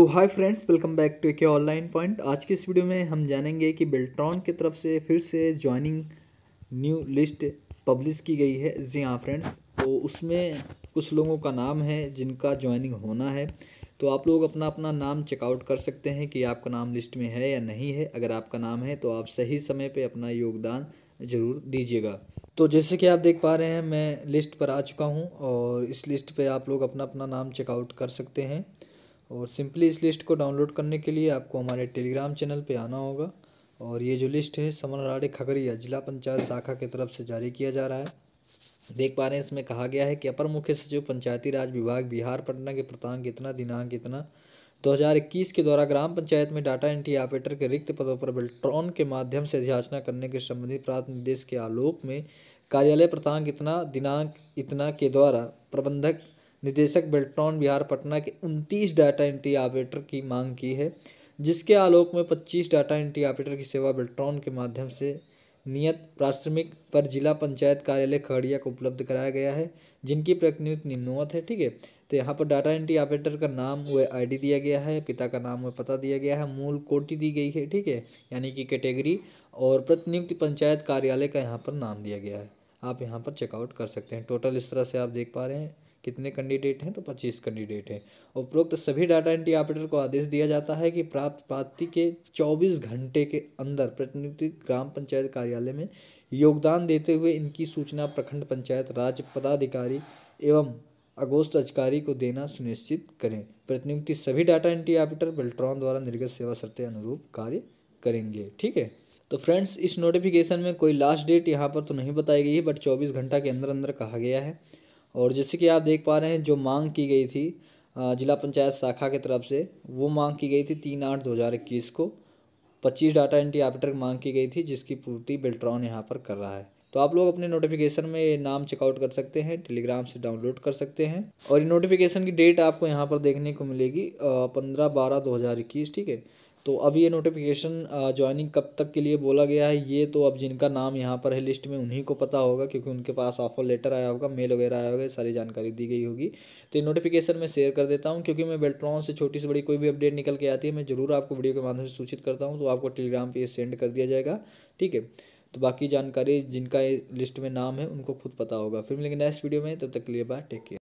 तो hi friends welcome back to K online point आज के इस वीडियो में हम जानेंगे कि बेल्ट्रॉन की तरफ से फिर से ज्वाइनिंग न्यू लिस्ट पब्लिश की गई है जी हाँ फ्रेंड्स तो उसमें कुछ लोगों का नाम है जिनका ज्वाइनिंग होना है तो आप लोग अपना अपना नाम चेकआउट कर सकते हैं कि आपका नाम लिस्ट में है या नहीं है अगर आपका नाम है तो आप सही समय पर अपना योगदान ज़रूर दीजिएगा तो जैसे कि आप देख पा रहे हैं मैं लिस्ट पर आ चुका हूँ और इस लिस्ट पर आप लोग अपना अपना नाम चेकआउट कर सकते हैं और सिंपली इस लिस्ट को डाउनलोड करने के लिए आपको हमारे टेलीग्राम चैनल पे आना होगा और ये जो लिस्ट है राड़े खगड़िया जिला पंचायत शाखा की तरफ से जारी किया जा रहा है देख पा रहे हैं इसमें कहा गया है कि अपर मुख्य सचिव पंचायती राज विभाग बिहार पटना के प्रतांक इतना दिनांक इतना 2021 के द्वारा ग्राम पंचायत में डाटा एंट्री ऑपरेटर के रिक्त पदों पर बेल्ट्रॉन के माध्यम से अध्याचना करने के संबंधित प्राप्त निर्देश के आलोक में कार्यालय प्रतांक इतना दिनांक इतना के द्वारा प्रबंधक निदेशक बेल्ट्रॉन बिहार पटना के उनतीस डाटा एंट्री ऑपरेटर की मांग की है जिसके आलोक में 25 डाटा एंट्री ऑपरेटर की सेवा बेल्ट्रॉन के माध्यम से नियत प्राथमिक पर जिला पंचायत कार्यालय खगड़िया को उपलब्ध कराया गया है जिनकी प्रतिनियुक्त निम्नवत है ठीक है तो यहाँ पर डाटा एंट्री ऑपरेटर का नाम व आईडी दिया गया है पिता का नाम व पता दिया गया है मूल कोटि दी गई है ठीक है यानी कि कैटेगरी और प्रतिनियुक्ति पंचायत कार्यालय का यहाँ पर नाम दिया गया है आप यहाँ पर चेकआउट कर सकते हैं टोटल इस तरह से आप देख पा रहे हैं कितने कैंडिडेट हैं तो पच्चीस कैंडिडेट हैं उपरोक्त सभी डाटा एंट्री ऑपरेटर को आदेश दिया जाता है कि प्राप्त प्राप्ति के चौबीस घंटे के अंदर प्रतिनिधि ग्राम पंचायत कार्यालय में योगदान देते हुए इनकी सूचना प्रखंड पंचायत राज्य पदाधिकारी एवं अगोस्त अधिकारी को देना सुनिश्चित करें प्रतिनियुक्ति सभी डाटा एंट्री ऑपरेटर बेल्ट्रॉन द्वारा निर्गत सेवा शर्तें अनुरूप कार्य करेंगे ठीक है तो फ्रेंड्स इस नोटिफिकेशन में कोई लास्ट डेट यहाँ पर तो नहीं बताई गई है बट 24 घंटा के अंदर अंदर कहा गया है और जैसे कि आप देख पा रहे हैं जो मांग की गई थी जिला पंचायत शाखा की तरफ से वो मांग की गई थी तीन आठ दो हज़ार इक्कीस को पच्चीस डाटा एंट्री ऑपरेटर मांग की गई थी जिसकी पूर्ति बिल्ट्रॉन यहाँ पर कर रहा है तो आप लोग अपने नोटिफिकेशन में ये नाम चेकआउट कर सकते हैं टेलीग्राम से डाउनलोड कर सकते हैं और ये नोटिफिकेशन की डेट आपको यहाँ पर देखने को मिलेगी पंद्रह बारह दो हज़ार इक्कीस ठीक है तो अब ये नोटिफिकेशन ज्वाइनिंग कब तक के लिए बोला गया है ये तो अब जिनका नाम यहाँ पर है लिस्ट में उन्हीं को पता होगा क्योंकि उनके पास ऑफर लेटर आया होगा मेल वगैरह आया होगा सारी जानकारी दी गई होगी तो ये नोटिफिकेशन मैं शेयर कर देता हूँ क्योंकि मैं बेल्ट्रॉन से छोटी से बड़ी कोई भी अपडेट निकल के आती है मैं ज़रूर आपको वीडियो के माध्यम से सूचित करता हूँ तो आपको टेलीग्राम पर सेंड कर दिया जाएगा ठीक है तो बाकी जानकारी जिनका लिस्ट में नाम है उनको खुद पता होगा फिर मिलेंगे नेक्स्ट वीडियो में तब तक के लिए बाय टेक केयर